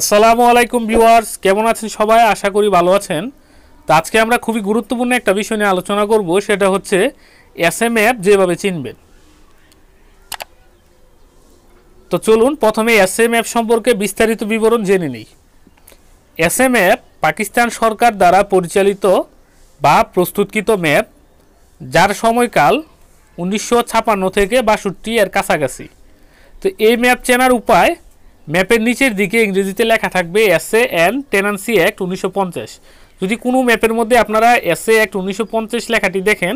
আসসালামু আলাইকুম ভিউয়ার্স কেমন আছেন সবাই আশা করি ভালো আছেন তো আজকে আমরা খুবই গুরুত্বপূর্ণ একটা বিষয় নিয়ে আলোচনা করব সেটা হচ্ছে এস এম অ্যাপ যেভাবে চিনবেন তো চলুন প্রথমে এস এম অ্যাপ সম্পর্কে বিস্তারিত বিবরণ জেনে নিই এস এম অ্যাপ পাকিস্তান সরকার দ্বারা পরিচালিত বা প্রস্তুতকৃত ম্যাপ যার সময়কাল উনিশশো ছাপান্ন থেকে বাষট্টি এর কাছাকাছি তো এই ম্যাপ চেনার উপায় ম্যাপের নিচের দিকে ইংরেজিতে লেখা থাকবে S A and tenancy act উনিশশো যদি কোনো ম্যাপের মধ্যে আপনারা এস এ অ্যাক্ট উনিশশো লেখাটি দেখেন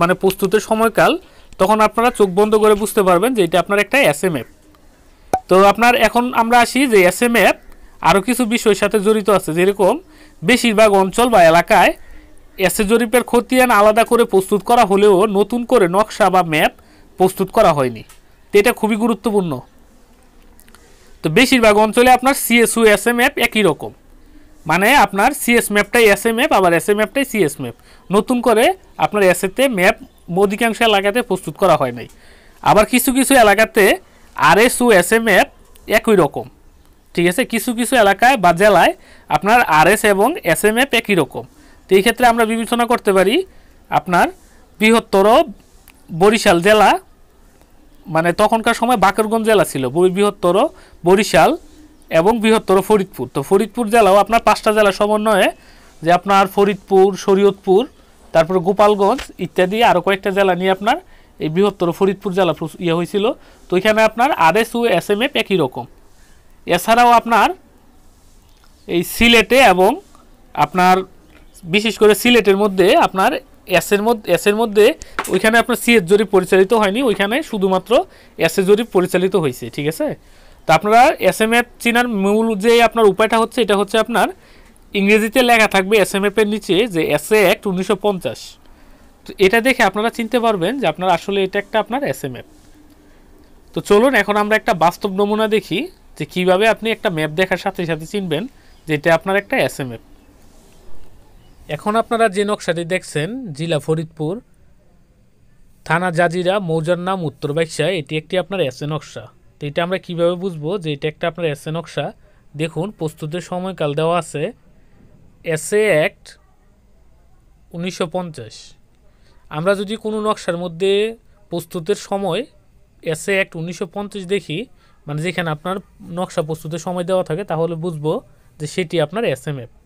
মানে প্রস্তুতের সময়কাল তখন আপনারা চোখ বন্ধ করে বুঝতে পারবেন যে এটা আপনার একটা এসএ ম্যাপ তো আপনার এখন আমরা আসি যে এস এম ম্যাপ আরও কিছু বিষয়ের সাথে জড়িত আছে যেরকম বেশিরভাগ অঞ্চল বা এলাকায় এসএ জরিপের খতিয়ান আলাদা করে প্রস্তুত করা হলেও নতুন করে নকশা বা ম্যাপ প্রস্তুত করা হয়নি তো এটা খুবই গুরুত্বপূর্ণ তো বেশিরভাগ অঞ্চলে আপনার সিএসইউ এস এম এফ একই রকম মানে আপনার সিএস ম্যাপটাই এস এম এফ আবার এস এম এফটাই সিএস ম্যাপ নতুন করে আপনার এসএতে ম্যাপ অধিকাংশ এলাকাতে প্রস্তুত করা হয় নাই আবার কিছু কিছু এলাকাতে আর এস এম এফ একই রকম ঠিক আছে কিছু কিছু এলাকায় বা জেলায় আপনার আরএস এবং এস এম এফ একই রকম তো এই ক্ষেত্রে আমরা বিবেচনা করতে পারি আপনার বৃহত্তর বরিশাল জেলা মানে তখনকার সময় বাকেরগঞ্জ জেলা ছিল বৃহত্তর বরিশাল এবং বৃহত্তর ফরিদপুর তো ফরিদপুর জেলাও আপনার পাঁচটা জেলা সমন্বয়ে যে আপনার ফরিদপুর শরীয়তপুর তারপর গোপালগঞ্জ ইত্যাদি আরও কয়েকটা জেলা নিয়ে আপনার এই বৃহত্তর ফরিদপুর জেলা ইয়ে হয়েছিল তো এখানে আপনার ও এস এম এফ একই রকম এছাড়াও আপনার এই সিলেটে এবং আপনার বিশেষ করে সিলেটের মধ্যে আপনার এসের মধ্যে এসের মধ্যে ওইখানে আপনার সিএস জরিপ পরিচালিত হয়নি ওইখানে শুধুমাত্র এসে জরিপ পরিচালিত হয়েছে ঠিক আছে তো আপনারা এস এম এফ চিনার মূল যে আপনার উপায়টা হচ্ছে এটা হচ্ছে আপনার ইংরেজিতে লেখা থাকবে এস এম এফের নিচে যে এস এ অ্যাক্ট উনিশশো পঞ্চাশ তো এটা দেখে আপনারা চিনতে পারবেন যে আপনার আসলে এটা একটা আপনার এস এম এফ তো চলুন এখন আমরা একটা বাস্তব নমুনা দেখি যে কিভাবে আপনি একটা ম্যাপ দেখার সাথে সাথে চিনবেন যে এটা আপনার একটা এস এম এফ এখন আপনারা যে নকশাটি দেখছেন জেলা ফরিদপুর থানা জাজিরা মৌজার নাম উত্তর বাইশা এটি একটি আপনার এস এ নকশা তো এটা আমরা কীভাবে বুঝবো যে এটা একটা আপনার এস এ নকশা দেখুন প্রস্তুতের সময়কাল দেওয়া আছে এস এ অ্যাক্ট উনিশশো আমরা যদি কোনো নকশার মধ্যে প্রস্তুতের সময় এ অ্যাক্ট উনিশশো দেখি মানে যেখানে আপনার নকশা প্রস্তুতের সময় দেওয়া থাকে তাহলে বুঝবো যে সেটি আপনার এস এম এফ